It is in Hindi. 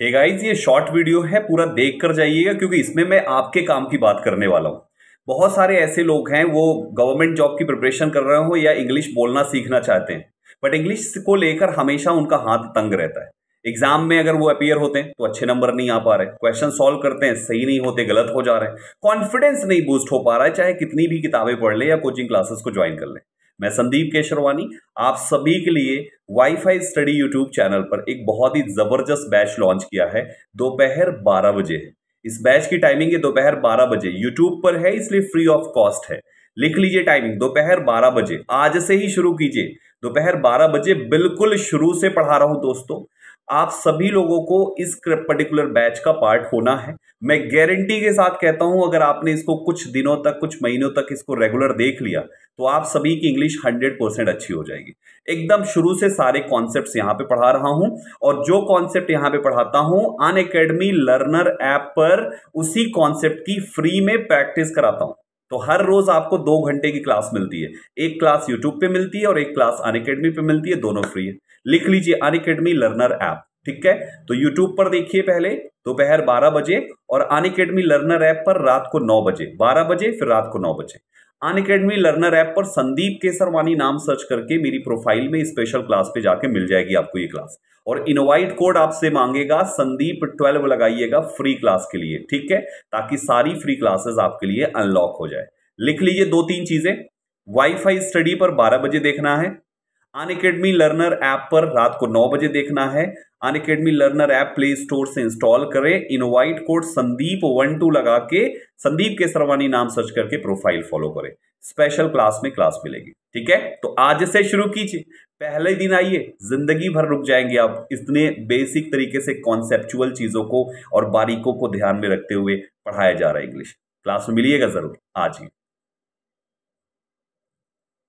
हे hey गाइस ये शॉर्ट वीडियो है पूरा देख कर जाइएगा क्योंकि इसमें मैं आपके काम की बात करने वाला हूँ बहुत सारे ऐसे लोग हैं वो गवर्नमेंट जॉब की प्रिपरेशन कर रहे हो या इंग्लिश बोलना सीखना चाहते हैं बट इंग्लिश को लेकर हमेशा उनका हाथ तंग रहता है एग्जाम में अगर वो अपियर होते हैं तो अच्छे नंबर नहीं आ पा रहे क्वेश्चन सॉल्व करते हैं सही नहीं होते गलत हो जा रहे हैं कॉन्फिडेंस नहीं बूस्ट हो पा रहा है चाहे कितनी भी किताबें पढ़ लें या कोचिंग क्लासेस को ज्वाइन कर लें मैं संदीप केशरवानी आप सभी के लिए वाईफाई स्टडी यूट्यूब चैनल पर एक बहुत ही ज़बरदस्त बैच लॉन्च किया है दोपहर बारह बजे है इस बैच की टाइमिंग है दोपहर बारह बजे यूट्यूब पर है इसलिए फ्री ऑफ कॉस्ट है लिख लीजिए टाइमिंग दोपहर बारह बजे आज से ही शुरू कीजिए दोपहर बारह बजे बिल्कुल शुरू से पढ़ा रहा हूं दोस्तों आप सभी लोगों को इस पर्टिकुलर बैच का पार्ट होना है मैं गारंटी के साथ कहता हूं अगर आपने इसको कुछ दिनों तक कुछ महीनों तक इसको रेगुलर देख लिया तो आप सभी की इंग्लिश 100 परसेंट अच्छी हो जाएगी एकदम शुरू से सारे कॉन्सेप्ट्स यहां पे पढ़ा रहा हूं और जो कॉन्सेप्ट यहां पे पढ़ाता हूं अन एकेडमी लर्नर ऐप पर उसी कॉन्सेप्ट की फ्री में प्रैक्टिस कराता हूं तो हर रोज आपको दो घंटे की क्लास मिलती है एक क्लास यूट्यूब पे मिलती है और एक क्लास अन पे मिलती है दोनों फ्री है लिख लीजिए अन लर्नर ऐप ठीक है तो यूट्यूब पर देखिए पहले दोपहर तो 12 बजे और अन अकेडमी लर्नर ऐप पर रात को 9 बजे 12 बजे फिर रात को 9 बजे अन अकेडमी लर्नर ऐप पर संदीप केसरवानी नाम सर्च करके मेरी प्रोफाइल में स्पेशल क्लास पे जाके मिल जाएगी आपको ये क्लास और इनवाइट कोड आपसे मांगेगा संदीप ट्वेल्व लगाइएगा फ्री क्लास के लिए ठीक है ताकि सारी फ्री क्लासेस आपके लिए अनलॉक हो जाए लिख लीजिए दो तीन चीजें वाईफाई स्टडी पर 12 बजे देखना है अन अकेडमी लर्नर ऐप पर रात को नौ बजे देखना है Unacademy learner app play store से इंस्टॉल करें invite code Sandeep one two लगा के संदीप केसरवानी नाम सर्च करके प्रोफाइल फॉलो करें स्पेशल क्लास में क्लास मिलेगी ठीक है तो आज से शुरू कीजिए पहले दिन आइए जिंदगी भर रुक जाएंगे आप इतने बेसिक तरीके से कॉन्सेप्चुअल चीजों को और बारीकों को ध्यान में रखते हुए पढ़ाया जा रहा है इंग्लिश क्लास में मिलिएगा जरूर आज ही